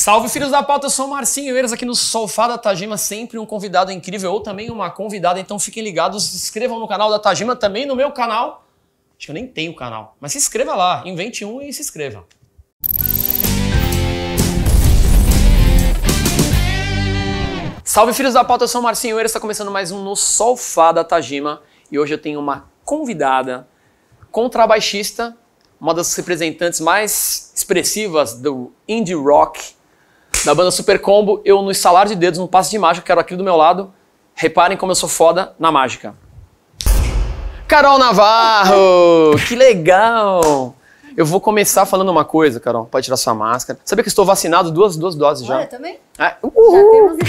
Salve, filhos da pauta, eu sou o Marcinho Eiras aqui no Sofá da Tajima, sempre um convidado incrível ou também uma convidada, então fiquem ligados, se inscrevam no canal da Tajima, também no meu canal. Acho que eu nem tenho canal, mas se inscreva lá, invente um e se inscreva. Salve, filhos da pauta, eu sou o Marcinho Eiras, está começando mais um no Sofá da Tajima e hoje eu tenho uma convidada, contrabaixista, uma das representantes mais expressivas do indie rock da banda Super Combo, eu no estalar de dedos, no passe de mágica, quero aqui do meu lado. Reparem como eu sou foda na mágica. Carol Navarro! Que legal! Eu vou começar falando uma coisa, Carol. Pode tirar sua máscara. Sabia que estou vacinado duas, duas doses já? Olha, também? Tá é, ah, uhul. já temos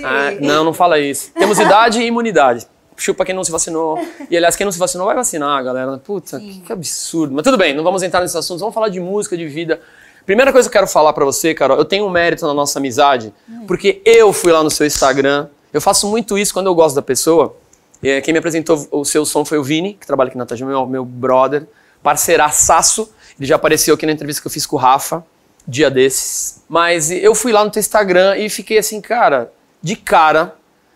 idade. É, não, não fala isso. Temos idade e imunidade. Chupa quem não se vacinou. E, aliás, quem não se vacinou vai vacinar, galera. Puta, que, que, absurdo. Mas tudo bem, não vamos entrar nesses assuntos. Vamos falar de música, de vida. Primeira coisa que eu quero falar para você, Carol, eu tenho um mérito na nossa amizade, hum. porque eu fui lá no seu Instagram. Eu faço muito isso quando eu gosto da pessoa. Quem me apresentou o seu som foi o Vini, que trabalha aqui na Tajima, meu, é meu brother, parceiraçaço. Ele já apareceu aqui na entrevista que eu fiz com o Rafa, dia desses. Mas eu fui lá no teu Instagram e fiquei assim, cara, de cara.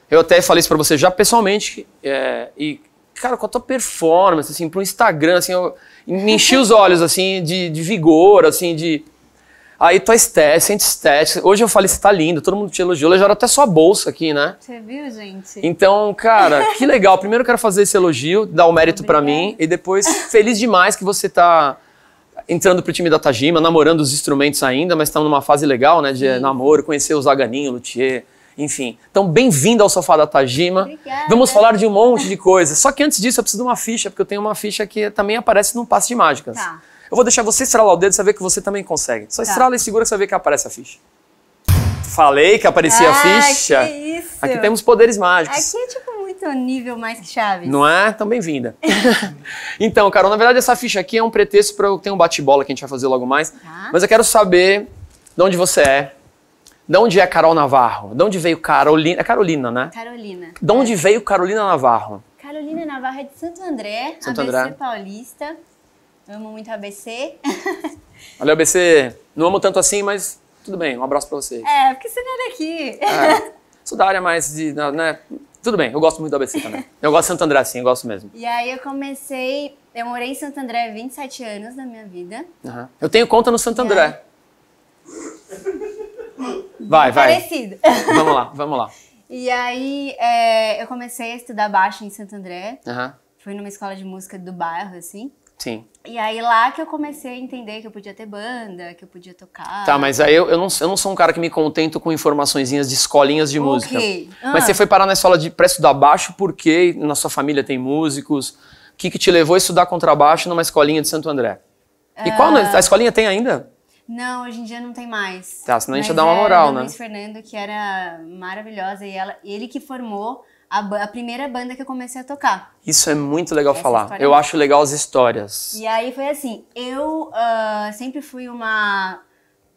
Eu até falei isso pra você já pessoalmente. É, e, cara, com a tua performance, assim, pro Instagram, assim, eu, me enchi os olhos, assim, de, de vigor, assim, de Aí tua é estética, sente estética. Hoje eu falei, você tá lindo, todo mundo te elogiou. Elogiaram até sua bolsa aqui, né? Você viu, gente? Então, cara, que legal. Primeiro eu quero fazer esse elogio, dar o um mérito para mim. E depois, feliz demais que você tá entrando pro time da Tajima, namorando os instrumentos ainda, mas estamos tá numa fase legal, né? De Sim. namoro, conhecer o Zaganinho, o Luthier, enfim. Então, bem-vindo ao Sofá da Tajima. Obrigada. Vamos falar de um monte de coisas. Só que antes disso, eu preciso de uma ficha, porque eu tenho uma ficha que também aparece no Passe de Mágicas. Tá. Eu vou deixar você estralar o dedo, você vai ver que você também consegue. Só tá. estrala e segura que você vai ver que aparece a ficha. Falei que aparecia ah, a ficha. Que isso. Aqui temos poderes mágicos. Aqui é tipo muito nível mais que Chaves. Não é? Então, bem-vinda. então, Carol, na verdade, essa ficha aqui é um pretexto para eu ter um bate-bola que a gente vai fazer logo mais. Tá. Mas eu quero saber de onde você é. De onde é Carol Navarro? De onde veio Carolina? É Carolina, né? Carolina. De onde é. veio Carolina Navarro? Carolina Navarro é de Santo André, Santo ABC André. Paulista. Amo muito a ABC. Valeu, ABC. Não amo tanto assim, mas tudo bem. Um abraço pra vocês. É, porque você não é daqui. É, sou da área mais de... Né? Tudo bem, eu gosto muito da ABC também. Eu gosto de Santo André, sim, eu gosto mesmo. E aí eu comecei... Eu morei em Santo André 27 anos da minha vida. Uhum. Eu tenho conta no Santo André. Vai, vai. Parecido. Vamos lá, vamos lá. E aí é, eu comecei a estudar baixo em Santo André. Uhum. Fui numa escola de música do bairro, assim. Sim. E aí lá que eu comecei a entender que eu podia ter banda, que eu podia tocar. Tá, mas aí eu, eu, não, eu não sou um cara que me contento com informaçõezinhas de escolinhas de okay. música. Ah. Mas você foi parar na escola de pra estudar baixo porque na sua família tem músicos. O que, que te levou a estudar contrabaixo numa escolinha de Santo André? E uh... qual ah. a escolinha tem ainda? Não, hoje em dia não tem mais. Tá, senão a gente ia dar uma é moral, né? Luiz Fernando, que era maravilhosa, e ela, ele que formou a, a, primeira banda que eu comecei a tocar. Isso é muito legal Essa falar. É eu é acho legal as histórias. E aí foi assim, eu uh, sempre fui uma,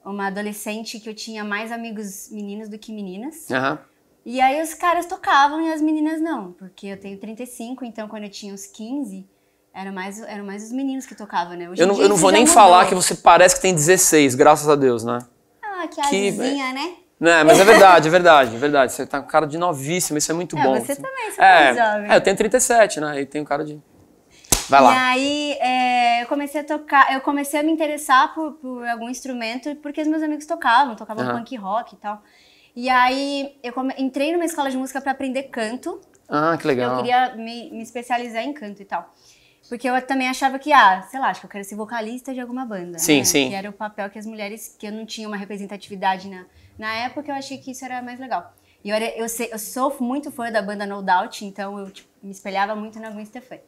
uma adolescente que eu tinha mais amigos meninos do que meninas. Uhum. E aí os caras tocavam e as meninas não, porque eu tenho 35, então quando eu tinha uns 15, eram mais, eram mais os meninos que tocavam, né? Hoje eu não, eu não vou nem mudou. falar que você parece que tem 16, graças a Deus, né? Ah, que, que asinha, né? né mas é verdade, é verdade, é verdade. Você tá com cara de novíssima, isso é muito é, bom. Você assim. também, você é, tá jovem. É, eu tenho 37, né? E tenho cara de. Vai lá. E aí, é, eu comecei a tocar, eu comecei a me interessar por, por algum instrumento porque os meus amigos tocavam, tocavam uhum. punk rock e tal. E aí, eu come, entrei numa escola de música para aprender canto. Ah, que legal. Eu queria me, me especializar em canto e tal. Porque eu também achava que, ah, sei lá, acho que eu quero ser vocalista de alguma banda. Sim, né? sim. Que era o papel que as mulheres, que eu não tinha uma representatividade na, na época eu achei que isso era mais legal. E eu, eu, eu sou muito fã da banda No Doubt, então eu tipo, me espelhava muito na Gwen Stefani.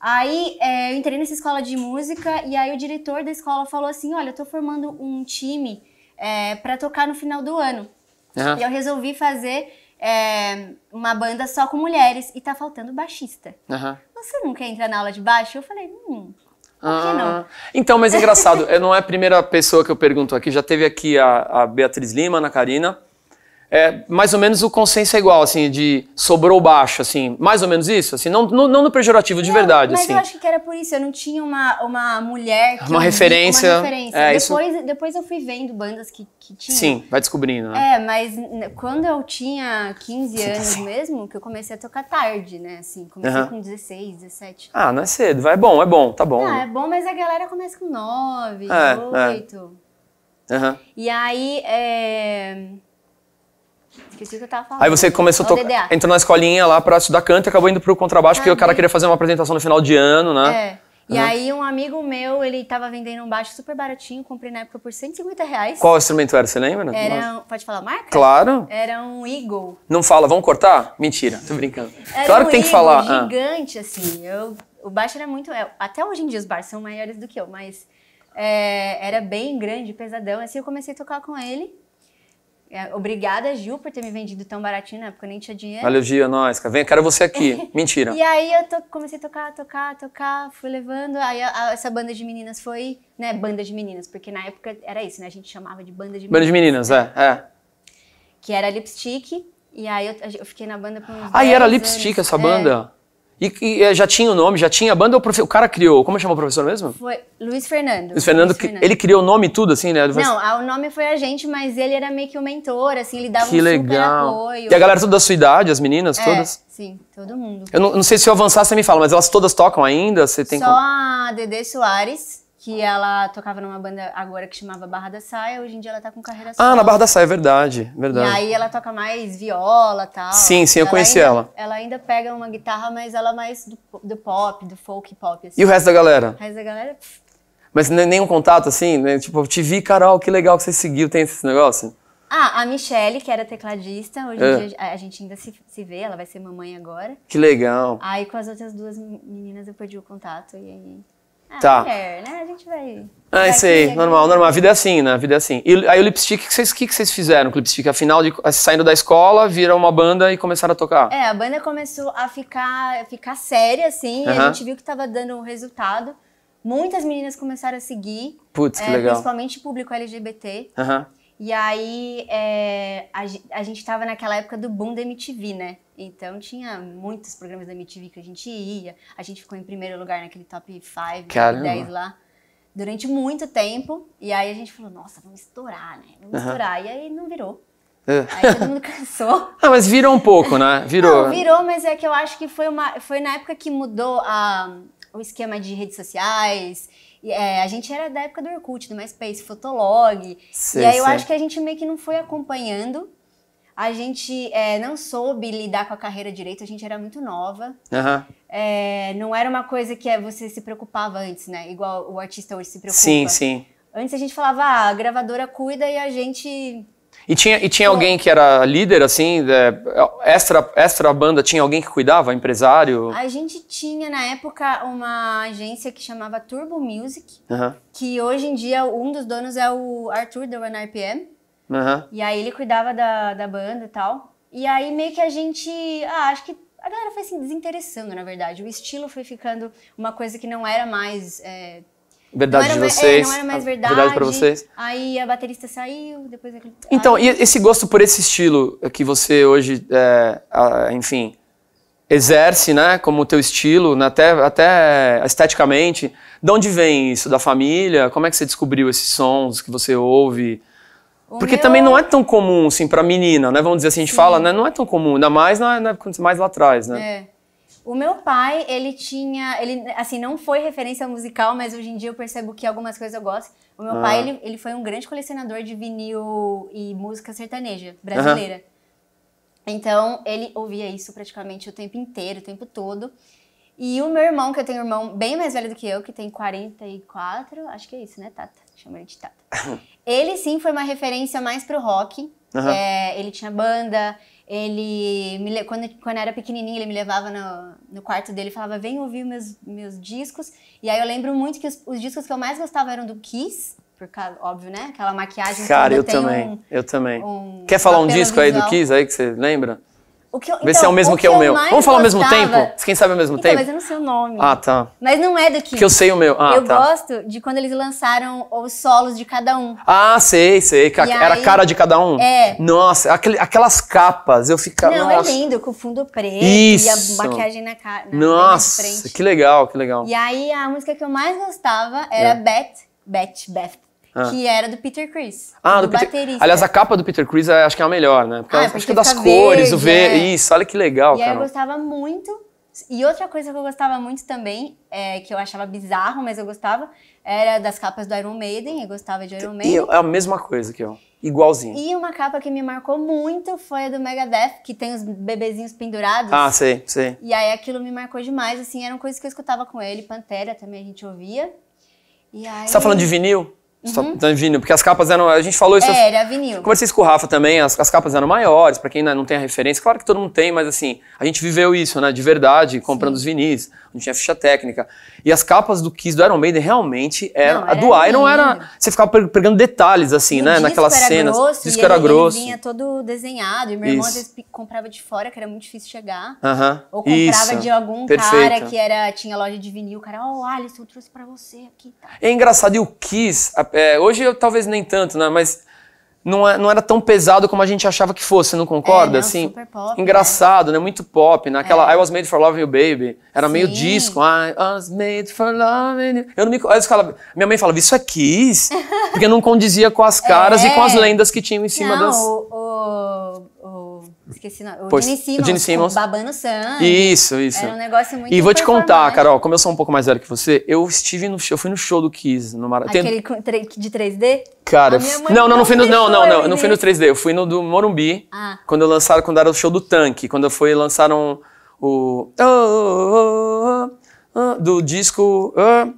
Aí é, eu entrei nessa escola de música e aí o diretor da escola falou assim, olha, eu tô formando um time é, para tocar no final do ano. Uhum. E eu resolvi fazer é, uma banda só com mulheres e tá faltando baixista. Uhum. Você não quer entrar na aula de baixo? Eu falei, hum, ah, então, mas é engraçado, é, não é a primeira pessoa que eu pergunto aqui. Já teve aqui a, a Beatriz Lima, na Karina é, mais ou menos o consenso é igual, assim, de sobrou baixo, assim, mais ou menos isso, assim, não, não, não no pejorativo de não, verdade, mas assim. Mas eu acho que era por isso, eu não tinha uma, uma mulher que... Uma referência. Uma referência. É, depois, isso... depois eu fui vendo bandas que, que tinham. Sim, vai descobrindo, né? É, mas quando eu tinha 15 Sim, anos assim. mesmo, que eu comecei a tocar tarde, né, assim, comecei uhum. com 16, 17. Ah, não é cedo, vai, é bom, é bom, tá bom. Ah, é bom, mas a galera começa com 9, é, 8. É. Uhum. E aí, é... Esqueci o que eu tava falando. Aí você começou a tocar, entrou na escolinha lá pra estudar canto e acabou indo pro contrabaixo, porque o cara queria fazer uma apresentação no final de ano, né? É. E uhum. aí um amigo meu, ele tava vendendo um baixo super baratinho, comprei na época por 150 reais. Qual instrumento era, você lembra? Era, um, pode falar marca? Claro. Era um Eagle. Não fala, vamos cortar? Mentira, tô brincando. Era claro um que tem Eagle que falar. Ah. gigante, ah. assim, eu, o baixo era muito, é, até hoje em dia os baixos são maiores do que eu, mas é, era bem grande, pesadão, assim, eu comecei a tocar com ele. É, obrigada, Gil, por ter me vendido tão baratinho na época, eu nem tinha dinheiro. Valeu, Gil, nós, vem, quero você aqui. Mentira. e aí eu to, comecei a tocar, tocar, tocar, fui levando. Aí a, a, essa banda de meninas foi, né, banda de meninas, porque na época era isso, né, a gente chamava de banda de meninas. Banda de meninas, né? é, é. Que era Lipstick, e aí eu, eu fiquei na banda por uns Ah, e era anos. Lipstick essa é. banda? É. E, e eh, já tinha o nome, já tinha a banda, o, profe... o cara criou. Como chamou o professor mesmo? Foi Luiz Fernando. Luiz Fernando, Luiz Fernando. ele criou o nome e tudo, assim, né? Não, o nome foi a gente, mas ele era meio que o mentor, assim, ele dava que um legal. apoio. E a galera toda da sua idade, as meninas é, todas? Sim, todo mundo. Eu não, não, sei se eu avançar, você me fala, mas elas todas tocam ainda? Você tem Só como... a Dedê Soares que ela tocava numa banda agora que chamava Barra da Saia, hoje em dia ela tá com carreira solo. Ah, na Barra da Saia, é verdade, verdade. E aí ela toca mais viola tal. Sim, sim, eu ela conheci ainda, ela. Ela ainda pega uma guitarra, mas ela é mais do, do pop, do folk pop. Assim. E o resto da galera? O resto da galera... Mas Mas nenhum contato, assim? Né? Tipo, te vi, Carol, que legal que você seguiu, tem esse negócio? Ah, a Michelle, que era tecladista, hoje é. em dia a gente ainda se, se vê, ela vai ser mamãe agora. Que legal. Aí com as outras duas meninas eu perdi o contato e aí ah, tá. né? A gente vai... Ah, isso aí normal, aqui. normal. A vida é assim, né? A vida é assim. E aí o Lipstick, o que vocês, que vocês fizeram com o Lipstick? Afinal, de, é, saindo da escola, viram uma banda e começaram a tocar? É, a banda começou a ficar, ficar séria, assim, e a gente viu que tava dando um resultado. Muitas meninas começaram a seguir. Putz, que é, legal. Principalmente público LGBT. Aham. E aí é, a, a, gente estava naquela época do boom da MTV, né? Então tinha muitos programas da MTV que a gente ia. A gente ficou em primeiro lugar naquele top 5, top 10 lá. Durante muito tempo. E aí a gente falou, nossa, vamos estourar, né? Vamos uhum. estourar. E aí não virou. É. Aí todo mundo cansou. Ah, mas virou um pouco, né? Virou. Não, virou, mas é que eu acho que foi, uma, foi na época que mudou a, o esquema de redes sociais é, a gente era da época do Orkut, do MySpace, Fotolog. Sei, e aí eu acho que a gente meio que não foi acompanhando. A gente é, não soube lidar com a carreira direito, a gente era muito nova. Uhum. É, não era uma coisa que é, você se preocupava antes, né? Igual o artista hoje se preocupa. Sim, sim. Antes a gente falava, ah, a gravadora cuida e a gente e tinha, e tinha alguém que era líder, assim, é, extra, extra banda, tinha alguém que cuidava, empresário? A gente tinha, na época, uma agência que chamava Turbo Music, que hoje em dia um dos donos é o Arthur, da One RPM. E aí ele cuidava da, da banda e tal. E aí meio que a gente, ah, acho que a galera foi se assim, desinteressando, na verdade. O estilo foi ficando uma coisa que não era mais é, Verdade de é, vocês. É, não era mais verdade. Verdade pra vocês. Aí a baterista saiu, depois... Aquele... Então, aí... e esse gosto por esse estilo que você hoje, é, enfim, exerce, né, como teu estilo, né, até, até esteticamente, de onde vem isso? Da família? Como é que você descobriu esses sons que você ouve? O Porque meu... também não é tão comum, assim, pra menina, né? Vamos dizer assim, a gente Sim. fala, né? Não é tão comum, ainda mais, na, na mais lá atrás, né? É. O meu pai, ele tinha, ele assim não foi referência musical, mas hoje em dia eu percebo que algumas coisas eu gosto. O meu ah. pai, ele, ele foi um grande colecionador de vinil e música sertaneja brasileira. Então, ele ouvia isso praticamente o tempo inteiro, o tempo todo. E o meu irmão, que eu tenho um irmão bem mais velho do que eu, que tem 44, acho que é isso, né, Tata? Chama ele de Tata. ele sim foi uma referência mais pro rock. É, ele tinha banda, ele me, quando, quando eu era pequenininha, ele me levava no, no quarto dele e falava: Vem ouvir meus, meus discos. E aí eu lembro muito que os, os discos que eu mais gostava eram do Kiss, por causa, óbvio, né? Aquela maquiagem. Cara, eu também. Um, eu também. Um Quer falar um disco visual. aí do Kiss aí que você lembra? O que eu, Vê então, se é então, o mesmo o que, que, é o meu. Vamos falar ao mesmo tempo? Quem sabe ao mesmo então, tempo? Mas eu não sei o nome. Ah, tá. Mas não é daqui. Porque eu sei o meu. Ah, eu tá. gosto de quando eles lançaram os solos de cada um. Ah, sei, sei. E Era aí... a cara de cada um. É. Nossa, aquelas capas. Eu ficava. Não, é nossa. é lindo, com fundo preto Isso. e a maquiagem na cara. nossa, na que legal, que legal. E aí a música que eu mais gostava era é. Beth, Beth, Beth ah. Que era do Peter Chris. Ah, do, do Peter... baterista. Aliás, a capa do Peter Chris acho que é a melhor, né? Porque ah, é acho que é das cores, verde, o V. É. Isso, olha que legal, e cara. E eu gostava muito. E outra coisa que eu gostava muito também, é, que eu achava bizarro, mas eu gostava, era das capas do Iron Maiden. Eu gostava de Iron Maiden. E é a mesma coisa que eu. Igualzinho. E uma capa que me marcou muito foi a do Megadeth, que tem os bebezinhos pendurados. Ah, sei, sei. E aí aquilo me marcou demais, assim, eram coisas que eu escutava com ele, Pantera também a gente ouvia. E aí... Você tá falando de vinil? Uhum. Tá porque as capas eram. A gente falou isso. É, era vinil. Conversei isso com o Rafa também, as, as capas eram maiores, para quem né, não tem a referência. Claro que todo mundo tem, mas assim, a gente viveu isso, né? De verdade, comprando Sim. os vinis. Não tinha ficha técnica. E as capas do Kiss do Iron Maiden realmente eram. Não, era a do Iron era. Você ficava pegando detalhes, assim, né? Naquelas era cenas. Grosso, o disco era ele, grosso. vinha todo desenhado. E meu irmão às vezes comprava de fora, que era muito difícil chegar. Uh -huh. Ou comprava isso. de algum Perfeito. cara que era, tinha loja de vinil. O cara, ó, oh, Alisson, eu trouxe pra você aqui. Tá. É engraçado, e o Kiss é, hoje eu talvez nem tanto, né? Mas não, é, não era tão pesado como a gente achava que fosse, não concorda? É, não, assim, super pop, né? engraçado, né? né? Muito pop, né? Aquela é. I was made for loving you, baby. Era Sim. meio disco. I was made for loving you. Eu não me. Eu falo, minha mãe falava, isso é Kiss? Porque não condizia com as caras é. e com as é. lendas que tinham em cima não, das. O, o Esqueci não. O, o Gene Simmons. O tipo, Gene Simmons. Babando sangue. Isso, isso. Era um negócio muito E vou te contar, Carol, como eu sou um pouco mais velho que você, eu estive no eu fui no show do Kiss no Maracanã. Aquele de 3D? Cara, não, não, não fui no, não, não, não, não fui no 3D, eu fui no do Morumbi, ah. quando lançaram, quando era o show do Tanque, quando foi lançaram o do disco o, Ai,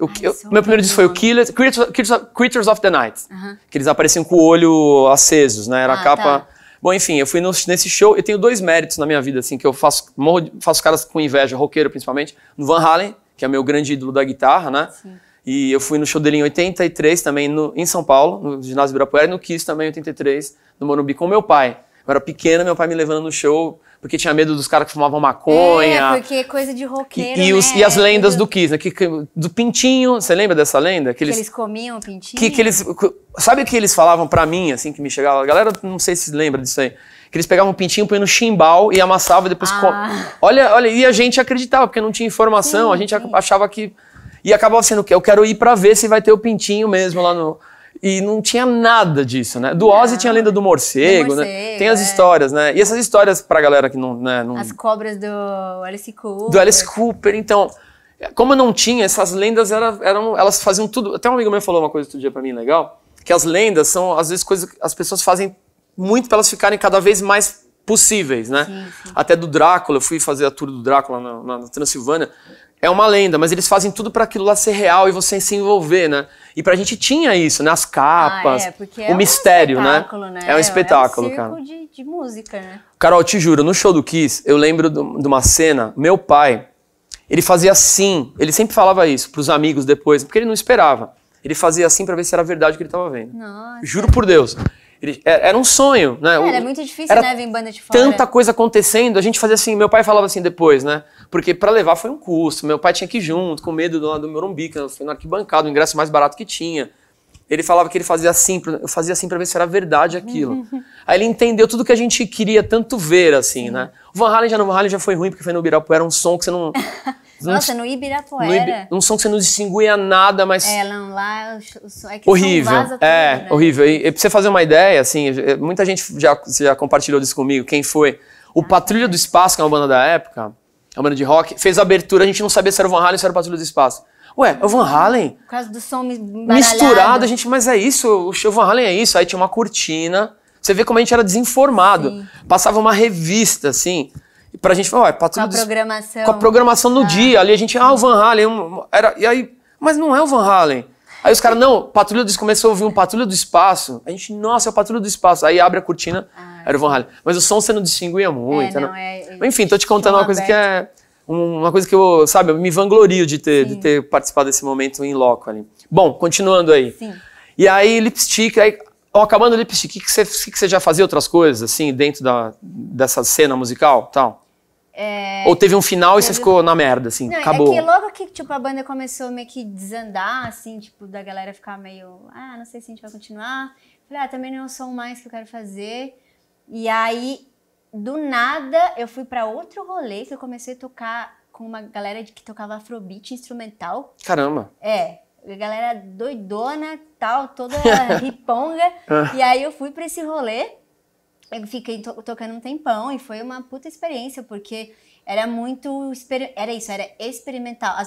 eu, é meu primeiro disco foi o Killers, Creatures, Creatures, of, Creatures of the Night, uh -huh. que eles apareciam com o olho acesos, né? Era ah, a capa tá. Bom, enfim, eu fui no, nesse show. Eu tenho dois méritos na minha vida, assim, que eu faço, morro, faço caras com inveja, roqueiro principalmente. No Van Halen, que é meu grande ídolo da guitarra, né? Sim. E eu fui no show dele em 83 também, no, em São Paulo, no ginásio Ibirapuera, e no Kiss também em 83, no Morumbi, com meu pai. Eu era pequena, meu pai me levando no show porque tinha medo dos caras que fumavam maconha. É, porque é coisa de roqueiro, e, e, os, né? e as é lendas do Kiss, né? Que, que, do pintinho, você lembra dessa lenda? Que eles, que eles comiam o pintinho? Que, que eles, sabe o que eles falavam para mim, assim, que me chegava? A galera, não sei se lembra disso aí. Que eles pegavam o pintinho, põe no chimbal e amassavam e depois... Ah. Com... Olha, olha, e a gente acreditava, porque não tinha informação, sim, a gente sim. achava que... E acabava sendo, eu quero ir para ver se vai ter o pintinho mesmo lá no... E não tinha nada disso, né? Do Ozzy tinha a lenda do morcego, do morcego né? Tem as é. histórias, né? E essas histórias pra galera que não, né, não... As cobras do Alice Cooper. Do Alice Cooper, então... Como não tinha, essas lendas eram, eram elas faziam tudo... Até um amigo meu falou uma coisa outro dia pra mim legal, que as lendas são, às vezes, coisas que as pessoas fazem muito pra elas ficarem cada vez mais possíveis, né? Sim, sim. Até do Drácula, eu fui fazer a tour do Drácula na, na Transilvânia é uma lenda, mas eles fazem tudo para aquilo lá ser real e você se envolver, né? E pra gente tinha isso, né? As capas, ah, é, é o é mistério, um né? né? É um espetáculo, é, é um cara. De, de música, né? Carol, te juro, no show do Kiss, eu lembro de uma cena, meu pai, ele fazia assim, ele sempre falava isso pros amigos depois, porque ele não esperava. Ele fazia assim para ver se era verdade o que ele estava vendo. Nossa. Juro por Deus. Ele, é, era um sonho, né? Era é, muito difícil, era né, vir banda de fora. Tanta coisa acontecendo, a gente fazia assim, meu pai falava assim depois, né? Porque para levar foi um custo, meu pai tinha que ir junto, com medo do, do Morumbi, que foi na arquibancada, o ingresso mais barato que tinha. Ele falava que ele fazia assim, eu fazia assim para ver se era verdade aquilo. Aí ele entendeu tudo que a gente queria tanto ver, assim, né? O Van Halen já no Van Halen já foi ruim, porque foi no Ibirapuera, era um som que você não... Nossa, no Ibirapuera. No Ibi... Um som que você não distinguia nada, mas. É, não, lá o som é que Horrível. é, né? horrível. E, e pra você fazer uma ideia, assim, é, muita gente já, já compartilhou isso comigo, quem foi. O ah, Patrulha é. do Espaço, que é uma banda da época, é uma banda de rock, fez a abertura, a gente não sabia se era o Van Halen ou se era o Patrulha do Espaço. Ué, é o Van Halen? Por causa do som baralhado. misturado, a gente, mas é isso, o Van Halen é isso. Aí tinha uma cortina. Você vê como a gente era desinformado. Sim. Passava uma revista, assim pra gente falar, é para patrulha Com a programação. Com a programação no ah. dia. Ali a gente, ah, o Van Halen. era, e aí, mas não é o Van Halen. Aí os caras, não, Patrulha do começou a ouvir um Patrulha do Espaço. A gente, nossa, é o Patrulha do Espaço. Aí abre a cortina, ah. era o Van Halen. Mas o som você não distinguia é, muito. É, não, né? é, é, Enfim, tô te contando uma coisa aberto. que é. Uma coisa que eu, sabe, eu me vanglorio de ter, de ter participado desse momento em loco ali. Bom, continuando aí. Sim. E aí, lipstick, aí, ó, acabando o lipstick, o que, que, você, que, que você já fazia outras coisas, assim, dentro da, dessa cena musical tal? É... Ou teve um final e você ficou na merda, assim, não, é acabou. É que logo que tipo, a banda começou meio que desandar, assim, tipo, da galera ficar meio, ah, não sei se a gente vai continuar. Falei, ah, também não é um som mais que eu quero fazer. E aí, do nada, eu fui para outro rolê que eu comecei a tocar com uma galera que tocava afrobeat instrumental. Caramba! É, galera doidona, tal, toda riponga. Ah. e aí eu fui para esse rolê eu fiquei to tocando um tempão e foi uma puta experiência, porque era muito. Era isso, era experimental. a,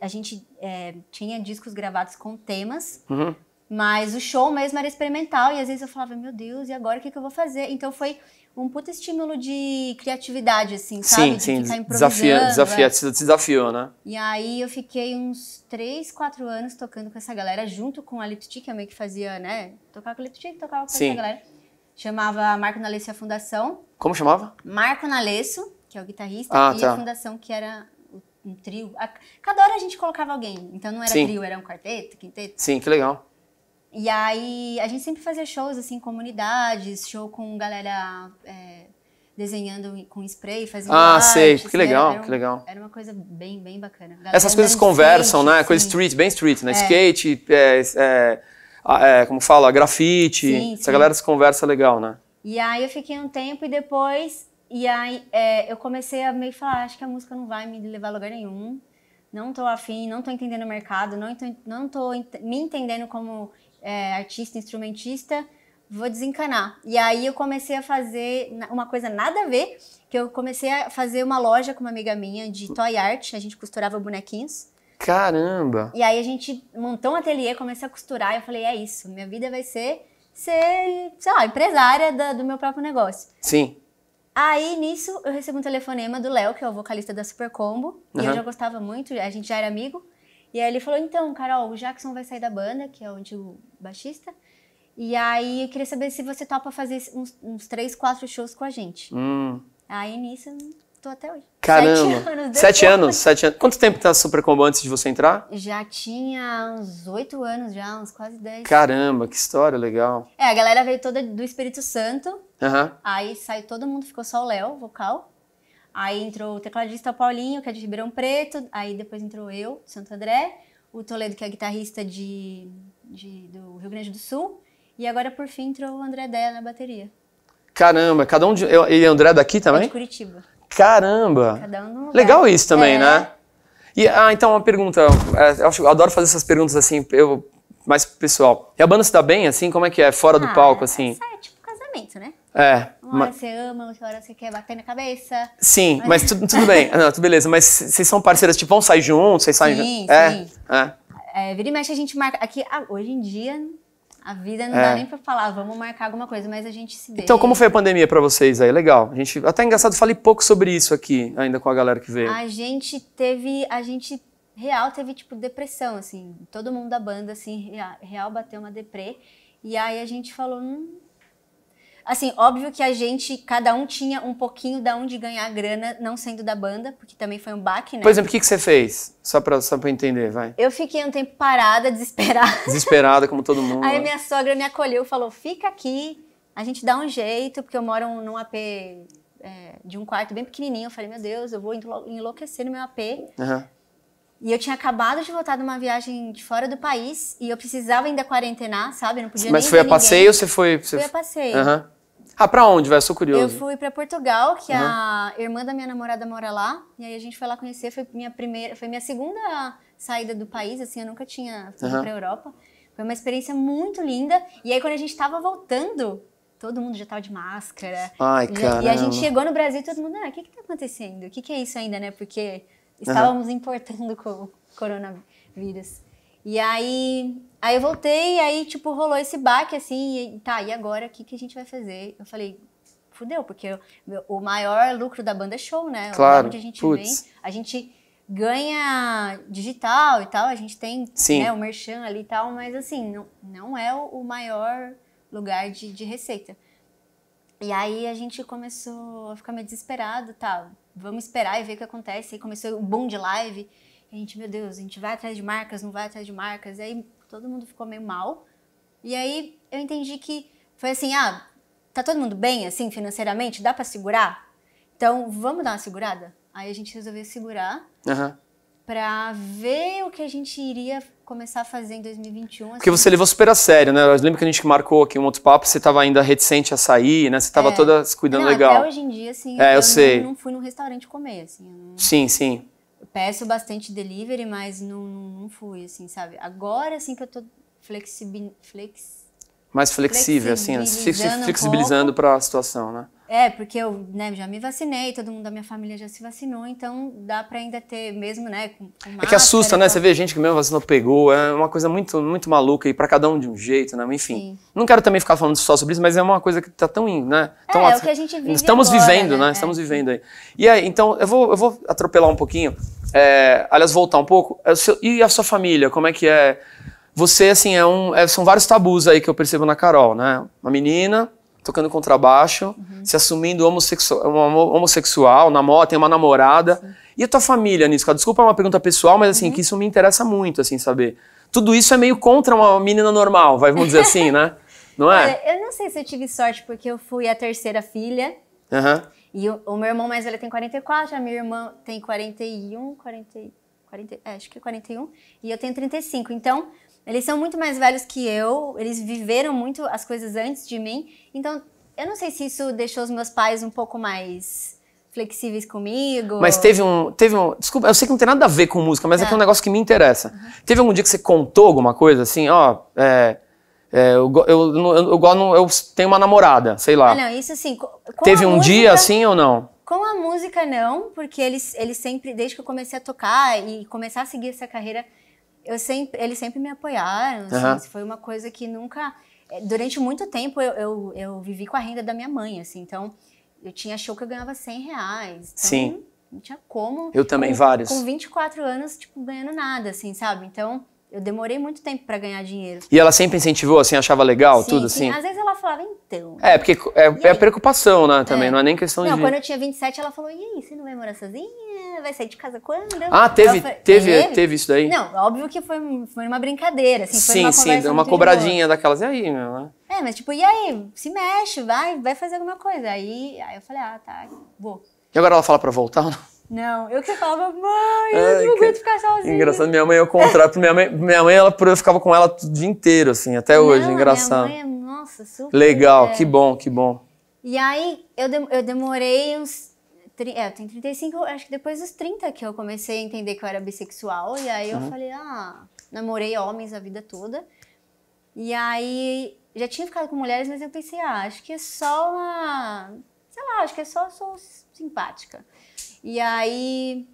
a, gente é, tinha discos gravados com temas, uhum. mas o show mesmo era experimental e às vezes eu falava, meu Deus, e agora o que, que eu vou fazer? Então foi um puta estímulo de criatividade, assim, sabe? Sim, de sim, ficar improvisando. É. Desafia, desafia, desafiou, né? E aí eu fiquei uns 3, 4 anos tocando com essa galera, junto com a Lipstick, a é meio que fazia, né? Tocava com a Lipstick, tocava com sim. essa galera. Chamava Marco Nalesso e a Fundação. Como chamava? Marco Nalesso, que é o guitarrista, ah, e tá. a Fundação, que era um trio. A, cada hora a gente colocava alguém. Então não era Sim. trio, era um quarteto, quinteto. Sim, que legal. E aí a gente sempre fazia shows assim, comunidades, show com galera é, desenhando com spray, fazendo Ah, arte, sei, assim, que né? legal, era, era um, que legal. Era uma coisa bem, bem bacana. Galera Essas coisas conversam, skate, né? coisas Coisa street, bem street, né? É. Skate, é, é ah, é, como fala, grafite. Sim, essa sim. galera se conversa legal, né? E aí eu fiquei um tempo e depois. E aí é, eu comecei a meio falar, ah, acho que a música não vai me levar a lugar nenhum. Não tô afim, não tô entendendo o mercado, não, tô, não tô ent me entendendo como é, artista, instrumentista. Vou desencanar. E aí eu comecei a fazer uma coisa nada a ver, que eu comecei a fazer uma loja com uma amiga minha de toy art, a gente costurava bonequinhos. Caramba! E aí a gente montou um ateliê, comecei a costurar e eu falei, é isso, minha vida vai ser ser, sei lá, empresária da, do meu próprio negócio. Sim. Aí, nisso, eu recebi um telefonema do Léo, que é o vocalista da Super Combo, uhum. e eu já gostava muito, a gente já era amigo. E aí ele falou, então, Carol, o Jackson vai sair da banda, que é o antigo baixista, e aí eu queria saber se você topa fazer uns, uns três, quatro shows com a gente. Hum. Aí, nisso, Tô até hoje. Caramba! Sete anos. Sete anos? Sete anos. Quanto tempo tá Super Combo antes de você entrar? Já tinha uns oito anos, já, uns quase dez. Caramba, que história legal. É, a galera veio toda do Espírito Santo. Uhum. Aí saiu todo mundo, ficou só o Léo, vocal. Aí entrou o tecladista Paulinho, que é de Ribeirão Preto. Aí depois entrou eu, de Santo André. O Toledo, que é guitarrista de, de, do Rio Grande do Sul. E agora, por fim, entrou o André Dea na bateria. Caramba, cada um de. Eu, e André daqui também? É de Curitiba. Caramba! Um Legal isso também, é. né? E, ah, então uma pergunta. É, eu, eu adoro fazer essas perguntas assim, eu, mais pessoal. E a banda se dá bem, assim? Como é que é? Fora ah, do palco, assim? É, é tipo casamento, né? É. Uma hora você ama, outra hora você quer bater na cabeça. Sim, mas, tudo, tudo bem. Ah, não, tudo beleza. Mas vocês são parceiras, tipo, vão sair juntos, vocês saem juntos? Sim, sim. É, é. É, vira e mexe a gente marca. Aqui, ah, hoje em dia, a vida não é. dá nem pra falar, vamos marcar alguma coisa, mas a gente se deu. Então, como foi a pandemia para vocês aí? Legal. A gente, até engraçado, falei pouco sobre isso aqui, ainda com a galera que veio. A gente teve, a gente real teve, tipo, depressão, assim. Todo mundo da banda, assim, real bateu uma deprê. E aí a gente falou, hum, Assim, óbvio que a gente, cada um tinha um pouquinho da onde ganhar grana, não sendo da banda, porque também foi um baque, né? Por exemplo, o que, que você fez? Só pra, só pra eu entender, vai. Eu fiquei um tempo parada, desesperada. Desesperada, como todo mundo. Aí né? minha sogra me acolheu, falou, fica aqui, a gente dá um jeito, porque eu moro num AP é, de um quarto bem pequenininho. Eu falei, meu Deus, eu vou enlouquecer no meu AP. Uhum. E eu tinha acabado de voltar de uma viagem de fora do país e eu precisava ainda quarentenar, sabe? Eu não podia Mas foi a ninguém. passeio ou você foi? Você... Foi a passeio. Uhum. Ah, pra onde, vai? Sou curioso. Eu fui pra Portugal, que uhum. a irmã da minha namorada mora lá. E aí a gente foi lá conhecer. Foi minha primeira, foi minha segunda saída do país, assim, eu nunca tinha ido uhum. pra Europa. Foi uma experiência muito linda. E aí, quando a gente tava voltando, todo mundo já tava de máscara. Ai, cara. E a gente chegou no Brasil e todo mundo, ah, o que que tá acontecendo? O que que é isso ainda, né? Porque uhum. estávamos uhum. importando com coronavírus. E aí, Aí eu voltei, aí, tipo, rolou esse baque, assim, e, tá, e agora, o que, que a gente vai fazer? Eu falei, fudeu, porque o, maior lucro da banda é show, né? Claro, onde a gente vem, a gente ganha digital e tal, a gente tem Né, o merchan ali e tal, mas, assim, não, não é o maior lugar de, de receita. E aí a gente começou a ficar meio desesperado, tá, vamos esperar e ver o que acontece. Aí começou o boom de live, a gente, meu Deus, a gente vai atrás de marcas, não vai atrás de marcas, aí todo mundo ficou meio mal. E aí eu entendi que foi assim, ah, tá todo mundo bem assim financeiramente, dá para segurar? Então, vamos dar uma segurada? Aí a gente resolveu segurar. Uhum. Pra ver o que a gente iria começar a fazer em 2021. Assim. Porque você levou super a sério, né? Eu lembro que a gente marcou aqui um outro papo, você estava ainda reticente a sair, né? Você estava é. toda se cuidando não, legal. Até hoje em dia, assim, é, eu, eu sei. Não, não, fui num restaurante comer, assim. Não... Sim, sim peço bastante delivery, mas não, não fui, assim, sabe? Agora, assim, que eu tô flexibil... flex... mais flexível, assim, flexibilizando um para a situação, né? É, porque eu né, já me vacinei, todo mundo da minha família já se vacinou, então dá para ainda ter mesmo, né? Com, com máscara, é que assusta, né? Pra... Você vê gente que mesmo vacinou pegou, é uma coisa muito, muito maluca e para cada um de um jeito, né? Enfim, Sim. não quero também ficar falando só sobre isso, mas é uma coisa que tá tão, né? É, tão é, é o que a gente vive Estamos agora, vivendo, né? né? É. Estamos vivendo aí. E aí, então, eu vou, eu vou atropelar um pouquinho, é, aliás, voltar um pouco. É e a sua família, como é que é? Você, assim, é um, é, são vários tabus aí que eu percebo na Carol, né? Uma menina, tocando contrabaixo, uhum. se assumindo homossexual, homossexual namora, tem uma namorada. Sim. E a tua família nisso? Desculpa, é uma pergunta pessoal, mas assim, uhum. que isso me interessa muito, assim, saber. Tudo isso é meio contra uma menina normal, vai, vamos dizer assim, né? Não é? Olha, eu não sei se eu tive sorte, porque eu fui a terceira filha. Uhum. E o, o, meu irmão mais velho tem 44, a minha irmã tem 41, 40, 40 é, acho que é 41, e eu tenho 35. Então, eles são muito mais velhos que eu, eles viveram muito as coisas antes de mim, então eu não sei se isso deixou os meus pais um pouco mais flexíveis comigo. Mas teve um, teve um, desculpa, eu sei que não tem nada a ver com música, mas é, é que é um tá. negócio que me interessa. Uhum. Teve algum dia que você contou alguma coisa assim, ó, é, é, eu, eu, eu, eu, eu tenho uma namorada, sei lá. Ah, não, isso assim. Teve um música, dia assim ou não? Com a música, não, porque eles, eles sempre, desde que eu comecei a tocar e começar a seguir essa carreira, eu sempre, eles sempre me apoiaram, assim, foi uma coisa que nunca... Eh, durante muito tempo eu, eu, eu, vivi com a renda da minha mãe, assim, então eu tinha show que eu ganhava 100 reais. Então, Sim. Não tinha como. Eu também, com, vários. Com 24 anos, tipo, ganhando nada, assim, sabe? Então, eu demorei muito tempo para ganhar dinheiro. E ela sempre incentivou, assim, achava legal, sim, tudo sim. assim? Às vezes ela falava, vem então. É, porque é, é a preocupação, né? É. Também, é. não é nem questão não, de. Não, quando eu tinha 27, ela falou: e aí, você não vai morar sozinha? Vai sair de casa quando? Ah, teve, falei, teve, teve, teve isso daí? Não, óbvio que foi, foi uma brincadeira, assim, sim, foi uma Sim, sim, uma cobradinha daquelas, e aí, meu, né? É, mas tipo, e aí, se mexe, vai, vai fazer alguma coisa. Aí, aí eu falei, ah, tá, vou. E agora ela fala pra voltar ou não? Não, eu que falava, mãe, eu Ai, não aguento ficar sozinha. Engraçado, minha mãe, eu contrato. minha mãe, minha mãe ela, eu ficava com ela o dia inteiro, assim, até hoje, engraçado. Minha mãe, é, nossa, super. Legal, é. que bom, que bom. E aí, eu, de, eu demorei uns. É, eu tenho 35, acho que depois dos 30 que eu comecei a entender que eu era bissexual. E aí eu uhum. falei, ah, namorei homens a vida toda. E aí, já tinha ficado com mulheres, mas eu pensei, ah, acho que é só uma. Sei lá, acho que é só sou simpática. E aí,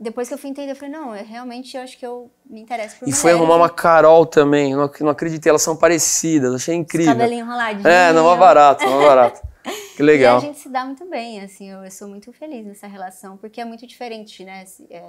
depois que eu fui entender, eu falei, não, eu realmente eu acho que eu me interesso por E foi arrumar uma Carol também, não, acreditei, elas são parecidas, achei incrível. cabelinho enroladinho. É, não é barato, não é barato. que legal. E a gente se dá muito bem, assim, eu, eu, sou muito feliz nessa relação, porque é muito diferente, né? É,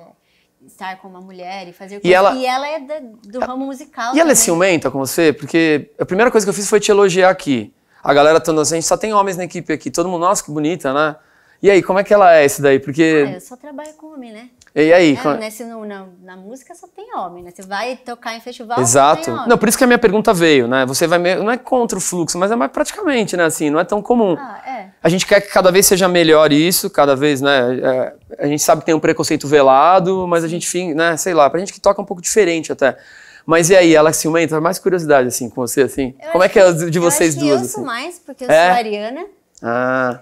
estar com uma mulher e fazer e Ela, e ela é da, do ah, ramo musical. E também. ela é ciumenta com você? Porque a primeira coisa que eu fiz foi te elogiar aqui. A galera toda, tá a gente só tem homens na equipe aqui, todo mundo, nossa, que bonita, né? E aí, como é que ela é isso daí? Porque. Ah, eu só trabalho com homem, né? E aí? É, como... É? no, na, na, música só tem homem, né? Você vai tocar em festival. Exato. Não, por isso que a minha pergunta veio, né? Você vai Não é contra o fluxo, mas é mais praticamente, né? Assim, não é tão comum. Ah, é. A gente quer que cada vez seja melhor isso, cada vez, né? É, a gente sabe que tem um preconceito velado, mas a gente, né? Sei lá, pra gente que toca um pouco diferente até. Mas e aí, ela ciumenta? Mais curiosidade, assim, com você, assim. Eu como é que é de vocês eu duas? Eu assim? mais, porque eu é? sou ariana. Ah.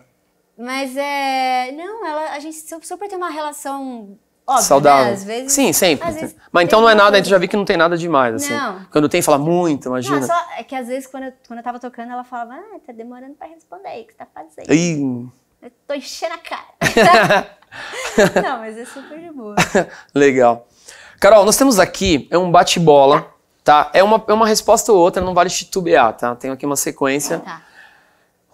Mas é. Não, ela, a gente super tem uma relação Óbvio, né? saudável. Né? Às vezes, Sim, sempre. Vezes Mas então não é nada, a gente já viu que não tem nada demais, assim. Não. Quando tem, fala muito, imagina. Não, só, é que às vezes quando eu, quando eu tava tocando, ela falava, ah, tá demorando pra responder aí, o que você tá fazendo? Ih. Eu tô enchendo a cara. não, mas é super de boa. Legal. Carol, nós temos aqui, é um bate-bola, tá. tá? É uma, é uma resposta ou outra, não vale titubear, tá? Tenho aqui uma sequência. Tá.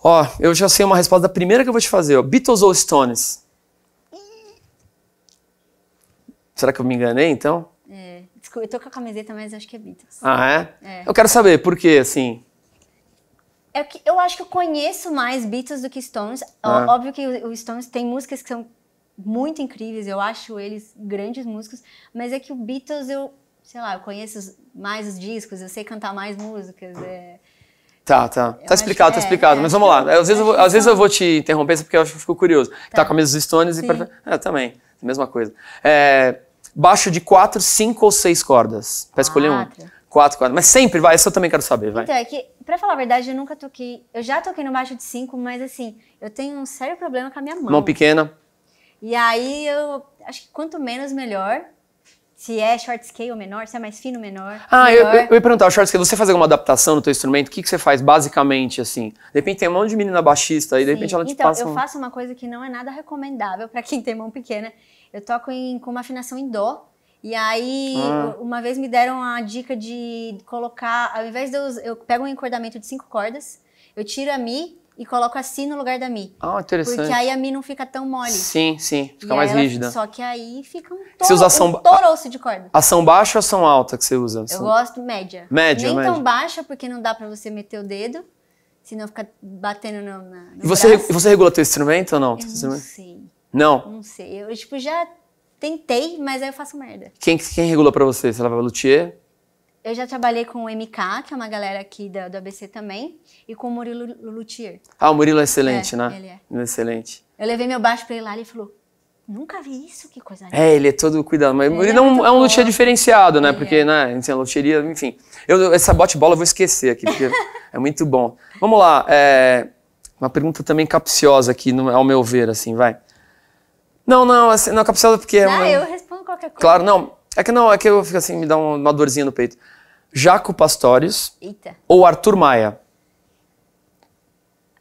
Ó, eu já sei uma resposta da primeira que eu vou te fazer. Beatles ou Stones? Será que eu me enganei, então? É, desculpa, eu tô com a camiseta, mas acho que é Beatles. Ah, é? é? Eu quero saber por quê, assim. É que eu acho que eu conheço mais Beatles do que Stones. Ah. Óbvio que os Stones tem músicas que são muito incríveis, eu acho eles grandes músicos, mas é que o Beatles eu, sei lá, eu conheço mais os discos, eu sei cantar mais músicas. É... Tá, tá, tá. Eu tá explicado, tá é, explicado. É, mas vamos lá. É, às vezes, eu, vou, é às vezes eu vou te interromper, porque eu acho que eu fico curioso. Tá, tá com a mesa Stones Sim. e... É, também. Mesma coisa. É, baixo de quatro, cinco ou seis cordas. Pra escolher um. Quatro cordas. Mas sempre vai. Essa eu também quero saber, vai. Então, é que, pra falar a verdade, eu nunca toquei... Eu já toquei no baixo de cinco, mas assim, eu tenho um sério problema com a minha mão. Mão pequena. E aí, eu acho que quanto menos, melhor. Se é short scale menor, se é mais fino menor. Ah, eu, eu, eu, ia perguntar, o short scale, você faz alguma adaptação no teu instrumento? O que, que você faz basicamente, assim? De repente tem um monte de menina baixista e de repente ela te então, passa... Então, eu um... faço uma coisa que não é nada recomendável para quem tem mão pequena. Eu toco em, com uma afinação em dó. E aí, ah. uma vez me deram a dica de colocar, ao invés de eu, eu pego um encordamento de cinco cordas, eu tiro a mi e coloco assim no lugar da mi. Ah, interessante. Porque aí a mi não fica tão mole. Sim, sim, fica e mais ela, rígida. Só que aí fica um toro, você usa ação, um toroço de corda. Ação baixa ou ação alta que você usa? Ação... Eu gosto média. Média, Nem média. tão baixa, porque não dá para você meter o dedo, senão fica batendo no, na, no E você, você regula teu instrumento ou não? Eu não sei. Não? Não sei. Eu, tipo, já tentei, mas aí eu faço merda. Quem, quem regula para você? Você leva luthier? Eu já trabalhei com o MK, que é uma galera aqui da, do ABC também, e com o Murilo Luthier. Ah, o Murilo é excelente, é, né? Ele é. Ele é excelente. Eu levei meu baixo pra ele lá, ele falou, nunca vi isso, que coisa linda. É, ele é todo cuidado, mas ele, ele é, um, é um luthier diferenciado, né? Ele porque, é. né, assim, a loteria, enfim. Eu, essa bote bola eu vou esquecer aqui, porque é muito bom. Vamos lá, é, uma pergunta também capciosa aqui, no, é ao meu ver, assim, vai. Não, não, assim, não, capciosa porque... Ah, é uma... eu respondo qualquer coisa. Claro, não. É que não, é que eu fico assim, me dá uma dorzinha no peito. Jaco Pastores Eita. ou Arthur Maia?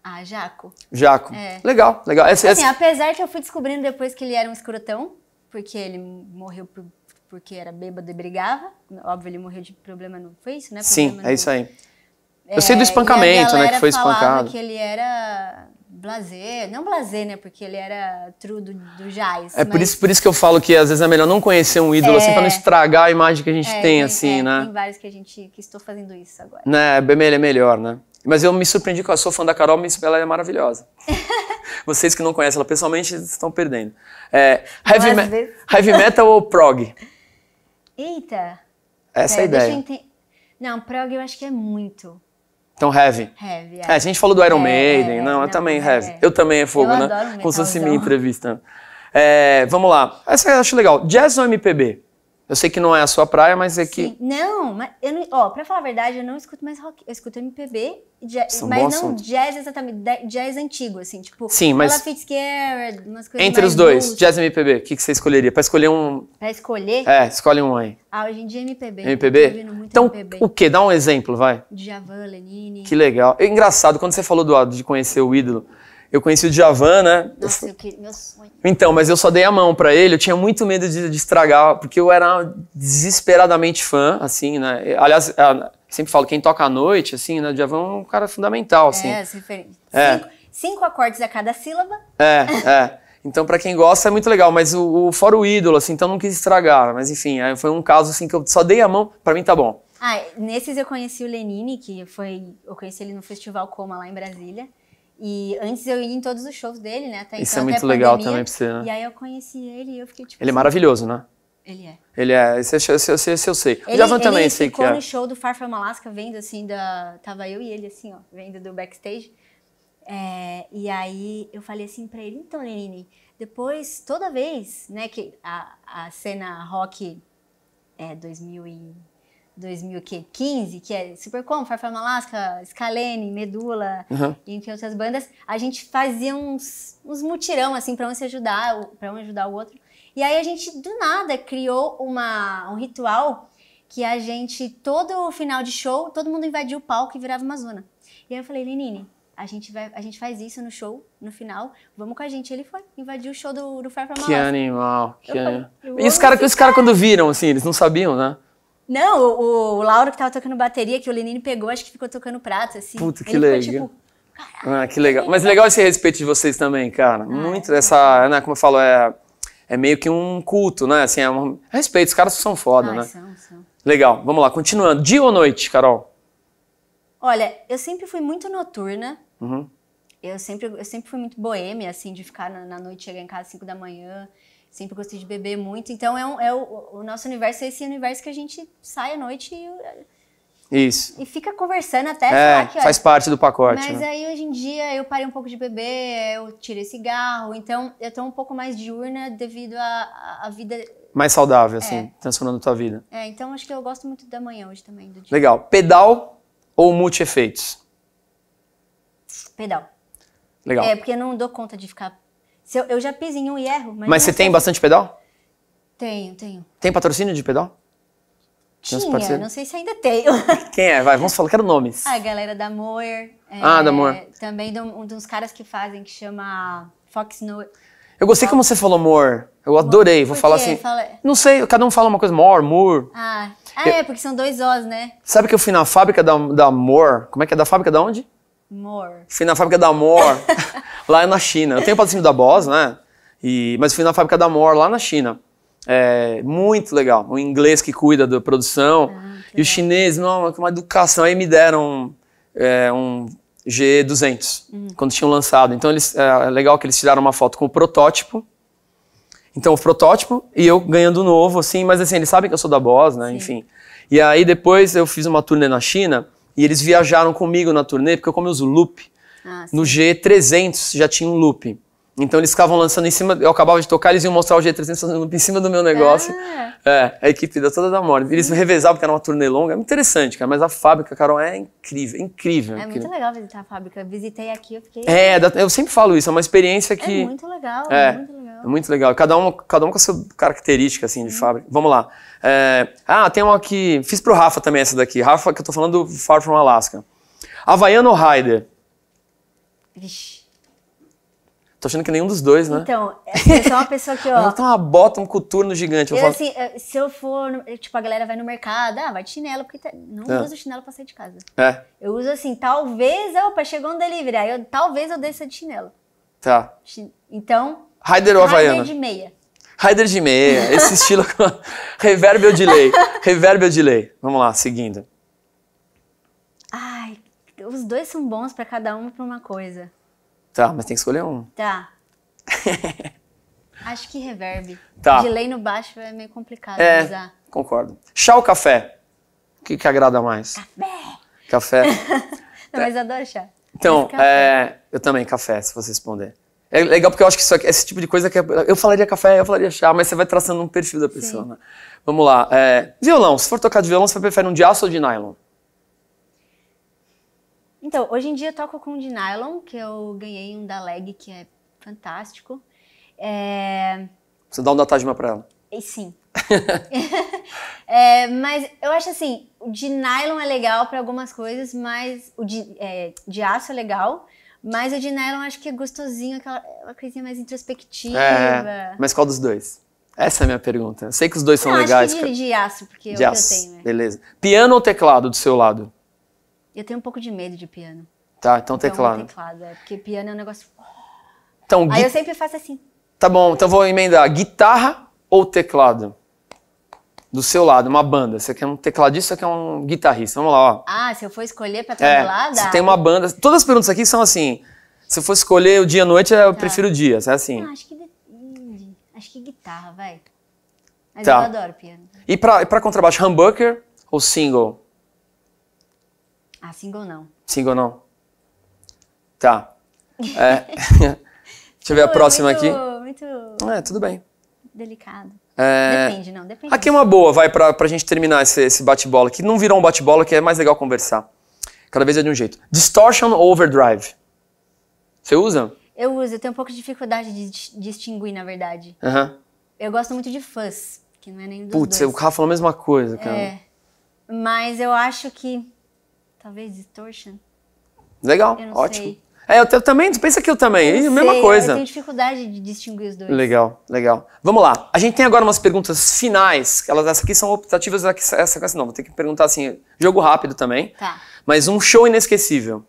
Ah, Jaco. Jaco. É. Legal, legal. Essa, assim, essa... apesar que eu fui descobrindo depois que ele era um escrotão, porque ele morreu por, porque era bêbado e brigava. Óbvio, ele morreu de problema, não foi isso, né? Problema Sim, é isso aí. É, eu sei do espancamento, né? Que foi espancado. que ele era blazer, não blazer, né? Porque ele era true do, do jazz. É mas... por, isso, por isso que eu falo que às vezes é melhor não conhecer um ídolo, assim é... assim, pra não estragar a imagem que a gente é, tem, assim, é, né? Tem vários que a gente, que estou fazendo isso agora. Né, é, é melhor, né? Mas eu me surpreendi com a sua fã da Carol, ela é maravilhosa. Vocês que não conhecem ela pessoalmente estão perdendo. É, heavy, então, me heavy, metal ou prog? Eita! Essa é a ideia. Não, prog eu acho que é muito. Então, heavy. Heavy. É. é a gente falou do Iron é, Maiden. Não, é, não, eu também, é. heavy. Eu também é fogo, eu né? Adoro Como se fosse minha então. entrevista. É, vamos lá. Essa eu acho legal. Jazz ou MPB? Eu sei que não é a sua praia, mas é que. Sim. Não, mas eu não, ó, pra falar a verdade, eu não escuto mais rock. Eu escuto MPB, jazz, São mas não assunto. jazz exatamente, jazz antigo, assim, tipo. Sim, mas. Ella Fitzgerald, umas coisas. Entre os dois, jazz e MPB, o que, que você escolheria? Pra escolher um. Pra escolher? É, escolhe um aí. Ah, hoje em dia é MPB. MPB? então, MPB. o quê? Dá um exemplo, vai. Djavan, Lenine. Que legal. É engraçado, quando você falou do de conhecer o ídolo. Eu conheci o Djavan, né? Nossa, eu meu sonho. Então, mas eu só dei a mão para ele, eu tinha muito medo de, de, estragar, porque eu era desesperadamente fã, assim, né? Aliás, é, sempre falo, quem toca à noite, assim, né? O Djavan é um cara fundamental, assim. É, refer... Assim, é. Cinco, cinco acordes a cada sílaba. É, é. Então, para quem gosta, é muito legal, mas o, o fora o ídolo, assim, então não quis estragar. Mas enfim, é, foi um caso assim que eu só dei a mão, para mim tá bom. Ah, nesses eu conheci o Lenine, que foi. Eu conheci ele no Festival Coma lá em Brasília. E antes eu ia em todos os shows dele, né? Até, Isso é então, é muito legal pandemia, também pra você, né? E aí eu conheci ele e eu fiquei tipo. Ele é assim, é maravilhoso, né? Ele é. Ele é, esse, esse, esse, esse eu sei. Ele, o Javan também sei que é. Ele ficou no show do Far From Alaska vendo assim da... Tava eu e ele assim, ó, vendo do backstage. É, e aí eu falei assim pra ele, então, Lenine, depois, toda vez, né, que a, a cena rock é 2000 e... 2015, que é Supercom, Farfar Alaska, Scalene, Medula, uhum. entre outras bandas, a gente fazia uns, uns mutirão, assim, para um se ajudar, para um ajudar o outro. E aí a gente, do nada, criou uma, um ritual que a gente, todo final de show, todo mundo invadia o palco e virava uma zona. E aí eu falei, Lenine, a gente, vai, a gente faz isso no show, no final, vamos com a gente. Ele foi, invadiu o show do, do Fair Que animal, que animal. e os caras, cara, quando viram, assim, eles não sabiam, né? Não, o, o Lauro que tava tocando bateria, que o Lenine pegou, acho que ficou tocando prato, assim. Puta, que legal. tipo, ah, que legal. Mas legal esse respeito de vocês também, cara. Ah, Muito é essa, né, como eu falo, é, é meio que um culto, né? Assim, é um respeito. Os caras são foda, né? São, são. Legal. Vamos lá, continuando. Dia ou noite, Carol? Olha, eu sempre fui muito noturna. Uhum. Eu sempre, eu sempre fui muito boêmia, assim, de ficar na, na noite, chegar em casa às 5 da manhã sempre gostei de beber muito. Então é, um, é o, o, nosso universo é esse universo que a gente sai à noite e. Isso. E fica conversando até. É, que, faz parte do pacote. Mas né? aí hoje em dia eu parei um pouco de beber, eu tirei cigarro, então eu tô um pouco mais diurna devido à vida. Mais saudável, assim, é. transformando a tua vida. É, então acho que eu gosto muito da manhã hoje também. Legal. Pedal ou multi-efeitos? Pedal. Legal. É, porque eu não dou conta de ficar eu, eu, já piso em um e erro. Mas, mas você é tem bastante pedal? Tenho, tenho. Tem patrocínio de pedal? Tinha, não sei se ainda tenho. Quem é? Vai, vamos falar, quero nomes. A galera da Moer. É, ah, da Moer. Também de, um, de uns caras que fazem, que chama Fox No... Eu gostei Fox. como você falou Moore. Eu adorei, vou falar assim. Fala... Não sei, cada um fala uma coisa, Moore, Moore. Ah, ah eu... é, porque são dois Os, né? Sabe que eu fui na fábrica da, da Moore, como é que é, da fábrica da onde? Moore. Fui na fábrica da Moore. lá é na China. Eu tenho patrocínio da Boss, né? E, mas fui na fábrica da More lá na China. É, muito legal. O inglês que cuida da produção. Ah, e o chinês, não, uma educação. Aí me deram é, um G200, hum. quando tinham lançado. Então eles, é, é legal que eles tiraram uma foto com o protótipo. Então o protótipo e eu ganhando novo, assim. Mas assim, eles sabem que eu sou da Boss, né? Sim. Enfim. E aí depois eu fiz uma turnê na China e eles viajaram comigo na turnê, porque eu comi os loop. Ah, no G300 já tinha um loop. Então eles ficavam lançando em cima, eu acabava de tocar, eles iam mostrar o G300 fazendo em cima do meu negócio. Ah. É, a equipe da toda da morte. Eles uhum. revezavam, porque era uma turnê longa. É interessante, cara, mas a fábrica, Carol, é incrível, é incrível. É incrível. muito legal visitar a fábrica. Eu visitei aqui, eu fiquei... É, eu sempre falo isso, é uma experiência é que... É muito legal, é, é muito legal. É muito legal. Cada um, cada um com a sua característica, assim, de fábrica. Vamos lá. É, ah, tem uma que... Fiz pro Rafa também essa daqui. Rafa, que eu tô falando do Far From Alaska. Havaiano Rider. Vixe. Tô achando que nenhum dos dois, né? Então, assim, eu sou é uma pessoa que, ó. Tá uma bota, um coturno gigante. Eu, eu falo... assim, se eu for. Tipo, a galera vai no mercado, ah, vai de chinelo, porque tá... não é. uso chinelo pra sair de casa. É. Eu uso assim, talvez, opa, chegou um delivery. Aí eu, talvez eu desça de chinelo. Tá. Então. Rider ou Havaiana? Rider de meia. Rider de meia, esse estilo. reverb ou delay? Reverb ou delay? Vamos lá, seguindo os dois são bons para cada um para uma coisa. Tá, mas tem que escolher um. Tá. Acho que reverb. Tá. Delay no baixo é meio complicado é, usar. Concordo. Chá ou café? O que, que agrada mais? Café. Café. Não, tá. mas adoro chá. Então, é, eu também, café, se você responder. É legal porque eu acho que isso, esse tipo de coisa que é, eu falaria café, eu falaria chá, mas você vai traçando um perfil da pessoa, né? Vamos lá. É, violão, se for tocar de violão, você prefere um de aço ou de nylon? Então, hoje em dia eu toco com de nylon, que eu ganhei um da Leg, que é fantástico. É... Você dá um datajma pra ela. E sim. é, mas eu acho assim, o de nylon é legal para algumas coisas, mas o de, é, de aço é legal, mas o de nylon acho que é gostosinho, aquela uma coisinha mais introspectiva. É, mas qual dos dois? Essa é a minha pergunta. Eu sei que os dois Não, são acho legais. Que de, de aço, porque é de aço. eu tenho. Né? Beleza. Piano ou teclado do seu lado? Eu tenho um pouco de medo de piano. Tá, então, então teclado. teclado, é, porque piano é um negócio... Então, Aí eu sempre faço assim. Tá bom, então vou emendar. Guitarra ou teclado? Do seu lado, uma banda. Você quer um tecladista, ou quer um guitarrista. Vamos lá, ó. Ah, se eu for escolher pra trabalhar, é, Você tem uma banda... Todas as perguntas aqui são assim. Se eu for escolher o dia e a noite, eu tá. prefiro o dia. É assim. Ah, acho que... Acho que guitarra, vai. Mas tá. eu adoro piano. E pra, e pra contrabaixo, humbucker ou single? Ah, single não. Single não. Tá. É. Deixa eu ver a próxima muito, aqui. Muito. É, tudo bem. Delicado. É... Depende, não, depende. Aqui é uma boa, vai, pra, pra gente terminar esse, esse bate-bola, que não virou um bate-bola, que é mais legal conversar. Cada vez é de um jeito. Distortion ou overdrive? Você usa? Eu uso, eu tenho um pouco de dificuldade de distinguir, na verdade. Uhum. Eu gosto muito de fuzz, que não é nem do. Putz, o Rafa falou a mesma coisa, é. cara. É. Mas eu acho que Talvez distortion. Legal, ótimo. Sei. É, eu, eu, também, pensa que eu também, eu mesma sei, coisa. Eu tenho dificuldade de distinguir os dois. Legal, legal. Vamos lá. A gente tem agora umas perguntas finais, elas essas aqui são optativas, essa aqui não, vou ter que perguntar assim, jogo rápido também. Tá. Mas um show inesquecível.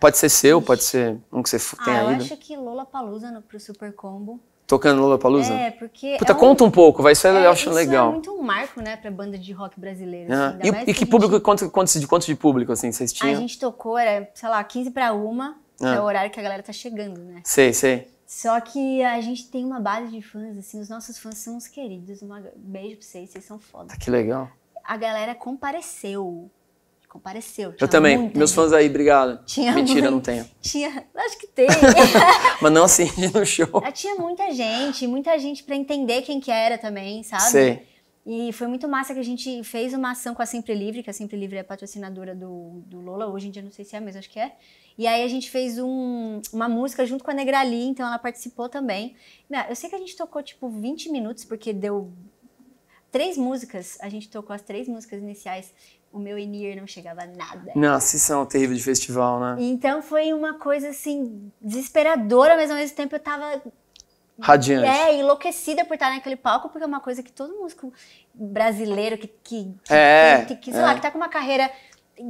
Pode ser seu, pode ser um que você ah, aí ido. Ah, eu acho que Lola Palusa pro Super Combo. Tocando Lula Palusa. É, porque... Puta, é um... conta um pouco, vai, isso é, é eu acho isso é legal. é muito um marco, né, pra banda de rock brasileira. Assim, e, e que, que público, gente... quanto, quanto, de quanto de público, assim, vocês tinham? A gente tocou, era, sei lá, 15 pra uma, é o horário que a galera tá chegando, né? Sei, sei. Só que a gente tem uma base de fãs, assim, os nossos fãs são os queridos. Um beijo pra vocês, vocês são foda. Ah, que legal. A galera compareceu. Compareceu. Eu também. Meus gente. fãs aí, obrigado. Tinha Mentira, muito... não tenho. Tinha, acho que tem. Mas não assim, no show. Ah, tinha muita gente, muita gente para entender quem que era também, sabe? Sei. E foi muito massa que a gente fez uma ação com a Sempre Livre, que a Sempre Livre é patrocinadora do, do Lola, hoje em dia não sei se é, mas acho que é. E aí a gente fez um, uma música junto com a Negrali, então ela participou também. Eu sei que a gente tocou tipo 20 minutos, porque deu três músicas, a gente tocou as três músicas iniciais o meu Enir não chegava a nada. Nossa, isso é um terrível de festival, né? Então foi uma coisa assim, desesperadora, mas ao mesmo tempo eu tava. Radiante. É, enlouquecida por estar naquele palco, porque é uma coisa que todo músico brasileiro que, que, que, é, que, que sei é. lá, que tá com uma carreira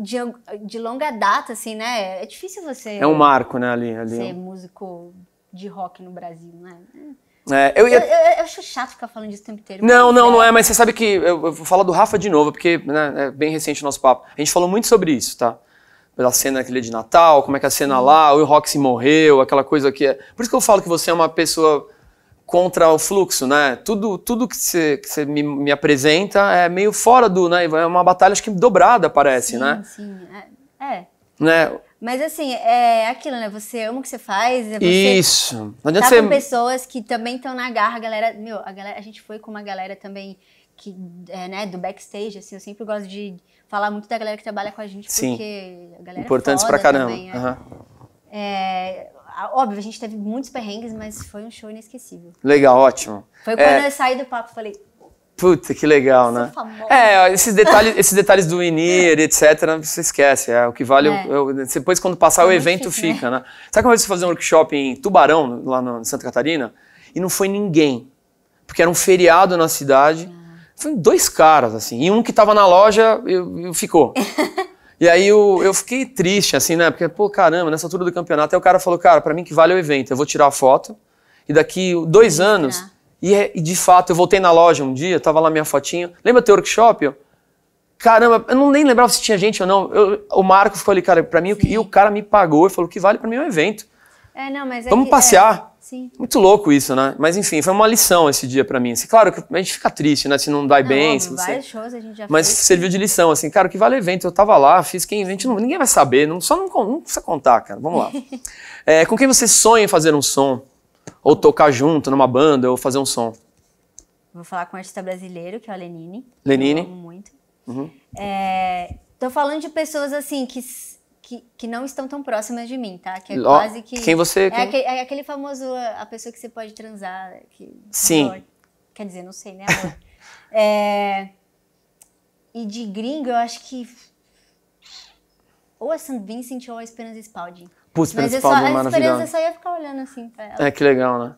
de, de longa data, assim, né? É difícil você. É um marco, né, ali. ali é ser músico de rock no Brasil, né? É. É, eu, ia... eu, eu, eu, acho chato ficar falando disso o tempo inteiro. Não, não, é... não é, mas você sabe que. Eu, eu vou falar do Rafa de novo, porque né, é bem recente o nosso papo. A gente falou muito sobre isso, tá? Pela cena aquele é de Natal, como é que é a cena lá, o Roxy morreu, aquela coisa que é. Por isso que eu falo que você é uma pessoa contra o fluxo, né? Tudo, tudo que você, que me, me, apresenta é meio fora do, né? É uma batalha acho que dobrada parece, sim, né? Sim, é. é. Né? Mas assim, é aquilo, né? Você ama o que você faz. É você Isso. Não adianta tá você... com pessoas que também estão na garra, a galera. Meu, a galera, a gente foi com uma galera também que, é, né, do backstage, assim, eu sempre gosto de falar muito da galera que trabalha com a gente, Sim. porque a galera é Importantes né? é pra caramba. Também, é. Uhum. É, óbvio, a gente teve muitos perrengues, mas foi um show inesquecível. Legal, ótimo. Foi é. quando eu saí do papo, falei, Puta, que legal, é né? É, esses detalhes, esses detalhes do INIR, etc., você esquece. É, o que vale. É. Eu, é depois, quando passar, é o evento difícil, né? fica, né? né? Sabe quando eu fiz fazer um workshop em Tubarão, lá no, em Santa Catarina? E não foi ninguém. Porque era um feriado na cidade. Ah. Foi dois caras, assim. E um que tava na loja eu, eu ficou. e aí eu, eu fiquei triste, assim, né? Porque, pô, caramba, nessa altura do campeonato, aí o cara falou, cara, para mim que vale o evento. Eu vou tirar a foto. E daqui dois anos e, é, e de fato, eu voltei na loja um dia, tava lá minha fotinha. Lembra teu workshop? Caramba, eu não nem lembrava se tinha gente ou não. Eu, o Marco ficou ali, cara, para mim, sim. e o cara me pagou e falou: o que vale para mim é um evento. É, não, mas é Vamos que, é, passear. É, sim. Muito louco isso, né? Mas enfim, foi uma lição esse dia para mim. Assim, claro que a gente fica triste, né? Se não dá não, bem. Óbvio, se você... É shows a gente já Mas fez, serviu de lição, assim, cara, o que vale evento. Eu tava lá, fiz quem evento, ninguém vai saber. Não, só não, não precisa contar, cara. Vamos lá. é, com quem você sonha em fazer um som? Ou tocar junto numa banda, ou fazer um som? Vou falar com um artista brasileiro, que é o Lenine. Lenine. amo muito. Uhum. É, tô falando de pessoas assim que, que, que, não estão tão próximas de mim, tá? Que é quase que. Quem você. É quem... É, aquele, é, aquele, famoso, a pessoa que você pode transar. Que, Sim. Amor. Quer dizer, não sei, né, é, e de gringo, eu acho que. Ou a St. Vincent ou a Esperanza Spalding. Putz, Mas eu só, a Esperança só ia ficar olhando assim pra ela. É, que legal, né?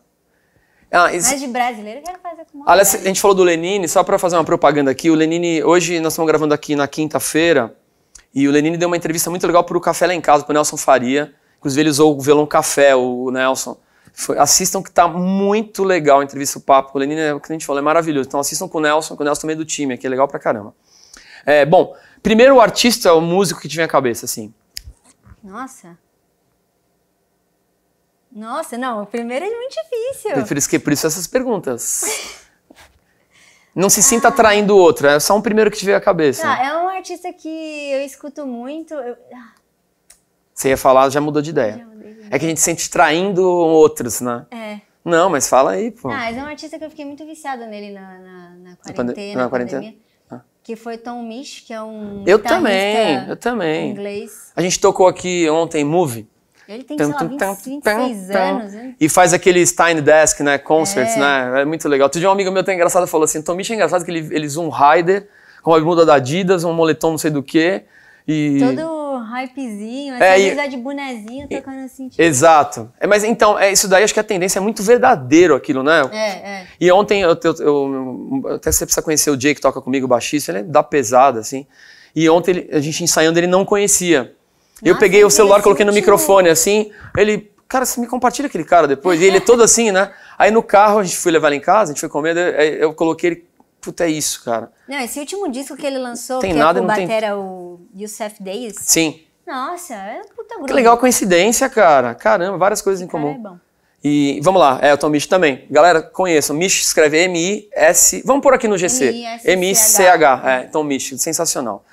Ah, isso... Mas de brasileiro eu quero fazer com Aliás, a gente falou do Lenine, só para fazer uma propaganda aqui. O Lenine, hoje nós estamos gravando aqui na quinta-feira, e o Lenine deu uma entrevista muito legal para o Café Lá em Casa, pro o Nelson Faria. Inclusive, ele usou o violão café, o Nelson. Foi, assistam que tá muito legal a entrevista, o papo. O Lenine, é o que a gente falou, é maravilhoso. Então assistam com o Nelson, que o Nelson também é do time, que é legal pra caramba. É, bom, primeiro o artista, o músico que tiver a cabeça, assim. Nossa. Nossa, não, o primeiro é muito difícil. Por isso, que, por isso essas perguntas. Não se sinta ah. traindo outro. é só um primeiro que te veio à cabeça. Tá, é um artista que eu escuto muito. Eu... Ah. Você ia falar, já mudou de ideia. Já de ideia. É que a gente sente traindo outros, né? É. Não, mas fala aí, pô. Ah, mas é um artista que eu fiquei muito viciada nele na, na, na quarentena. Na, na quarentena. Pandemia, ah. Que foi Tom Misch, que é um. Eu também, eu também. Inglês. A gente tocou aqui ontem Movie. Ele tem, tum, sei lá, tum, 26 tum, anos. Né? E faz aquele Tiny Desk, né? Concerts, é. né? É muito legal. Outro de um amigo meu tá engraçado falou assim, Tomicha é engraçado que ele, ele usa um rider com uma bermuda da Adidas, um moletom não sei do que. E... Todo hypezinho, é, assim, e... de bonezinho, tocando assim. Tipo... Exato. É, mas então, é, isso daí acho que a tendência é muito verdadeiro aquilo, né? É, é. E ontem, eu, eu, eu, até você precisa conhecer o Jay que toca comigo, baixista, ele é dá pesada, assim. E ontem ele, a gente ensaiando ele não conhecia eu peguei o celular, coloquei no microfone assim. Ele, cara, você me compartilha aquele cara depois. E ele é todo assim, né? Aí no carro, a gente foi levar ele em casa, a gente foi comer, eu coloquei ele Puta, é isso, cara. Não, esse último disco que ele lançou, tem que é nada, é com batera, tem... o Youssef Days. Sim. Nossa, é puta grupo. Que legal coincidência, cara. Caramba, várias coisas Esse em comum. É bom. E vamos lá, é Tom Mish também. Galera, conheçam. Mish escreve M-I-S. Vamos pôr aqui no GC. M-I-C-H. É, Tom então Mish, sensacional.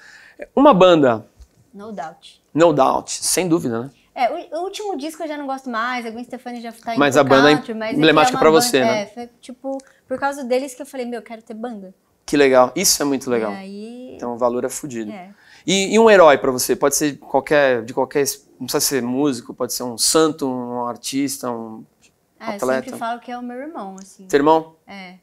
Uma banda. No doubt. No Doubt, sem dúvida, né? É, o, último disco eu já não gosto mais, a Gwen Stefani já tá indo Mas a banda é country, é emblemática é para você, né? É, foi, tipo, por causa deles que eu falei, meu, eu quero ter banda. Que legal, isso é muito legal. Então o valor é fodido. É. E, e, um herói para você? Pode ser qualquer, de qualquer, não precisa ser músico, pode ser um santo, um artista, um é, atleta. Eu sempre falo que é o meu irmão, assim. Teu irmão? É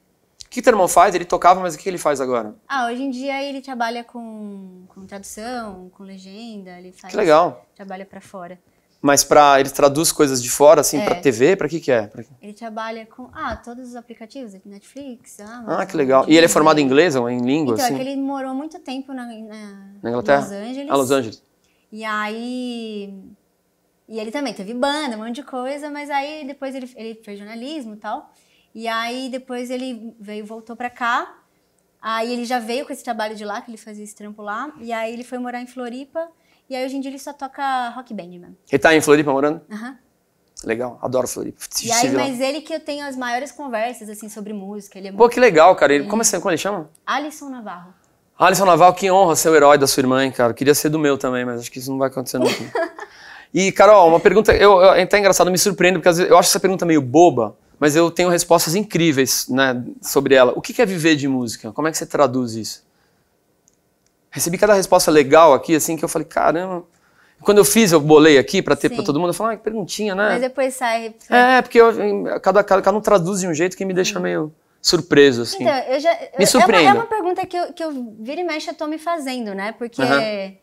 que teu irmão faz? Ele tocava, mas o que ele faz agora? Ah, hoje em dia ele trabalha com, com tradução, com legenda, ele faz. Que legal. Trabalha para fora. Mas para ele traduz coisas de fora, assim, é. para TV, para que que é? Pra... Ele trabalha com ah todos os aplicativos, Netflix, Amazon. Ah, que legal. E ele é formado em inglês ou em língua? Então, é assim? é que ele morou muito tempo na, na, na Inglaterra, Los Angeles. Ah, Los Angeles. E aí e ele também teve banda, um monte de coisa, mas aí depois ele, ele fez jornalismo e tal. E aí depois ele veio, voltou para cá. Aí ele já veio com esse trabalho de lá, que ele fazia esse trampo lá. E aí ele foi morar em Floripa. E aí hoje em dia ele só toca rock band mesmo. Ele tá em Floripa morando? Aham. Uhum. Legal, adoro Floripa. E aí, mas ele que eu tenho as maiores conversas, assim, sobre música. Ele é Pô, muito... que legal, cara. Ele... Como, é, como ele chama? Alisson Navarro. Alisson Navarro, que honra ser o herói da sua irmã, hein, cara. queria ser do meu também, mas acho que isso não vai acontecer nunca. e, Carol, uma pergunta... Eu, eu, é até engraçado, me surpreendo, porque às vezes eu acho essa pergunta meio boba mas eu tenho respostas incríveis né, sobre ela. O que é viver de música? Como é que você traduz isso? Recebi cada resposta legal aqui, assim, que eu falei, caramba. Quando eu fiz, eu bolei aqui para ter para todo mundo, eu falei, ah, que perguntinha, né? Mas depois sai. Né? É, porque eu, cada, cara cada um traduz de um jeito que me deixa meio surpreso, assim. Então, eu já, eu, me surpreende. É, é, uma pergunta que eu, que eu vira e mexe, eu tô me fazendo, né? Porque é,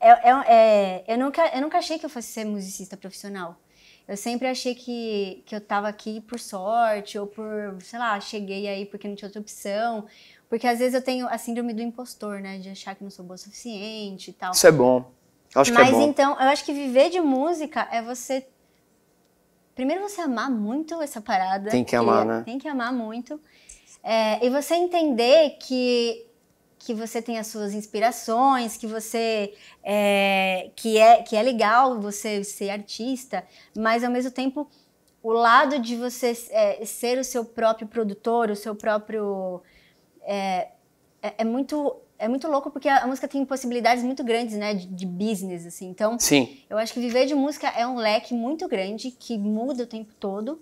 é, é, eu, nunca, eu nunca achei que eu fosse ser musicista profissional. Eu sempre achei que, que eu estava aqui por sorte ou por, sei lá, cheguei aí porque não tinha outra opção. Porque às vezes eu tenho a síndrome do impostor, né? De achar que não sou boa o suficiente e tal. Isso é bom. Acho Mas que é bom. então, eu acho que viver de música é você. Primeiro, você amar muito essa parada. Tem que amar, é, né? Tem que amar muito. É, e você entender que que você tem as suas inspirações, que você é, que é que é legal você ser artista, mas ao mesmo tempo o lado de você é, ser o seu próprio produtor, o seu próprio é, é, é muito é muito louco porque a, música tem possibilidades muito grandes, né, de, de business assim. Então, Sim. eu acho que viver de música é um leque muito grande que muda o tempo todo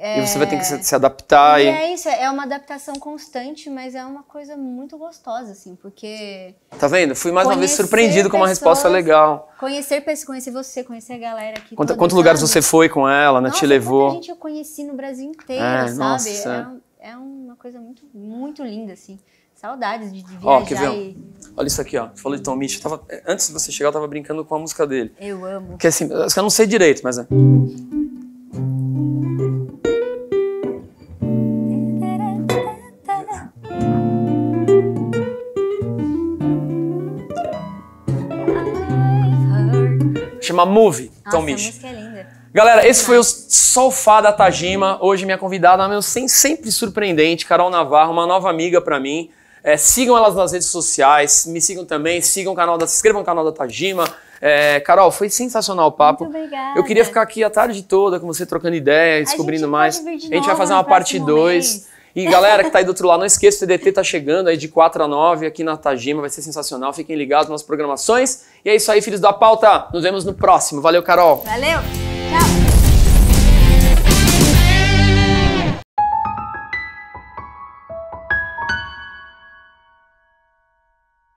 é... E você vai ter que se adaptar. E, e, é isso, é uma adaptação constante, mas é uma coisa muito gostosa, assim, porque. Tá vendo? Fui mais uma vez surpreendido pessoas, com uma resposta legal. Conhecer pessoas, conhecer você, conhecer a galera aqui. Quanto, quantos lugares você foi com ela, né? Nossa, te levou? gente eu conheci no Brasil inteiro, é, sabe? Nossa. É, é uma coisa muito, muito linda, assim. Saudades de, de viajar ó, quer ver? E... Olha isso aqui, ó. Você falou de Tom Mitchell. Tava, é, antes de você chegar, eu tava brincando com a música dele. Eu amo. Que assim, eu não sei direito, mas é. chama Move, é Nossa, Tom Misch. Música é linda. Galera, esse foi o Solfá da Tajima. Hoje minha convidada, meu sempre surpreendente, Carol Navarro, uma nova amiga para mim. É, sigam elas nas redes sociais, me sigam também, sigam o canal da, se inscrevam no canal da Tajima. É, Carol, foi sensacional o papo. Muito obrigada. Eu queria ficar aqui a tarde toda com você trocando ideias, descobrindo mais. A gente mais. vai fazer uma parte 2. E galera que tá aí do outro lado, não esqueça, o TDT tá chegando aí de 4 a 9 aqui na Tajima, vai ser sensacional. Fiquem ligados nas programações. E é isso aí, filhos da pauta. Nos vemos no próximo. Valeu, Carol. Valeu. Tchau.